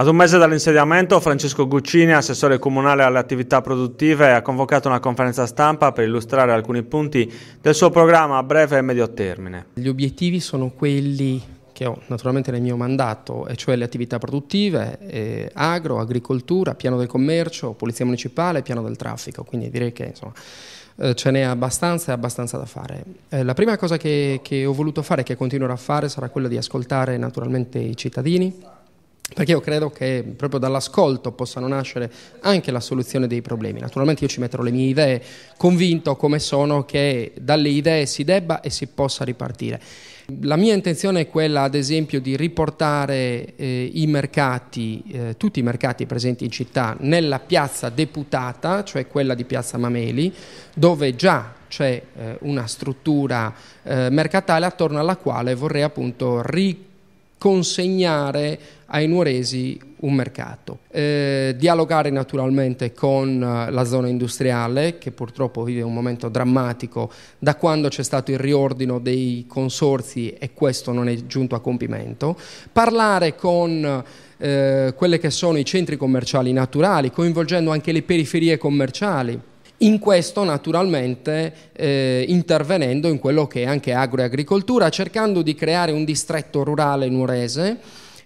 Ad un mese dall'insediamento, Francesco Guccini, assessore comunale alle attività produttive, ha convocato una conferenza stampa per illustrare alcuni punti del suo programma a breve e medio termine. Gli obiettivi sono quelli che ho naturalmente nel mio mandato, e cioè le attività produttive, eh, agro, agricoltura, piano del commercio, polizia municipale, piano del traffico, quindi direi che insomma, eh, ce n'è abbastanza e abbastanza da fare. Eh, la prima cosa che, che ho voluto fare e che continuerò a fare sarà quella di ascoltare naturalmente i cittadini, perché io credo che proprio dall'ascolto possano nascere anche la soluzione dei problemi. Naturalmente io ci metterò le mie idee, convinto come sono che dalle idee si debba e si possa ripartire. La mia intenzione è quella, ad esempio, di riportare eh, i mercati, eh, tutti i mercati presenti in città, nella piazza deputata, cioè quella di Piazza Mameli, dove già c'è eh, una struttura eh, mercatale attorno alla quale vorrei appunto ricordare consegnare ai nuoresi un mercato. Eh, dialogare naturalmente con eh, la zona industriale che purtroppo vive un momento drammatico da quando c'è stato il riordino dei consorzi e questo non è giunto a compimento. Parlare con eh, quelli che sono i centri commerciali naturali, coinvolgendo anche le periferie commerciali in questo naturalmente eh, intervenendo in quello che è anche agroagricoltura, cercando di creare un distretto rurale nuorese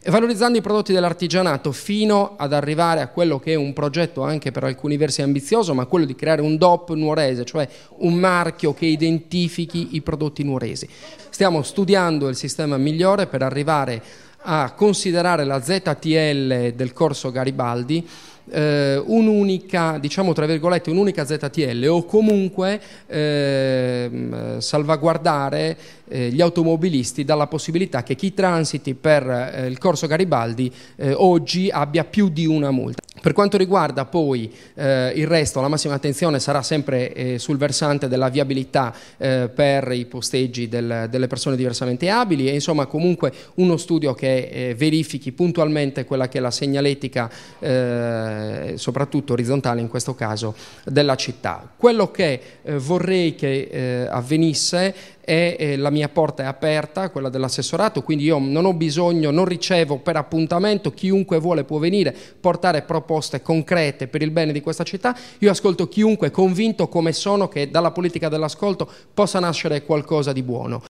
valorizzando i prodotti dell'artigianato fino ad arrivare a quello che è un progetto anche per alcuni versi ambizioso, ma quello di creare un DOP nuorese, cioè un marchio che identifichi i prodotti nuoresi. Stiamo studiando il sistema migliore per arrivare a considerare la ZTL del corso Garibaldi eh, un'unica, diciamo tra virgolette, un'unica ZTL o comunque eh, salvaguardare eh, gli automobilisti dalla possibilità che chi transiti per eh, il corso Garibaldi eh, oggi abbia più di una multa. Per quanto riguarda poi eh, il resto, la massima attenzione sarà sempre eh, sul versante della viabilità eh, per i posteggi del, delle persone diversamente abili e insomma comunque uno studio che eh, verifichi puntualmente quella che è la segnaletica eh, soprattutto orizzontale in questo caso, della città. Quello che eh, vorrei che eh, avvenisse è eh, la mia porta è aperta, quella dell'assessorato, quindi io non ho bisogno, non ricevo per appuntamento, chiunque vuole può venire, portare proposte concrete per il bene di questa città, io ascolto chiunque convinto come sono che dalla politica dell'ascolto possa nascere qualcosa di buono.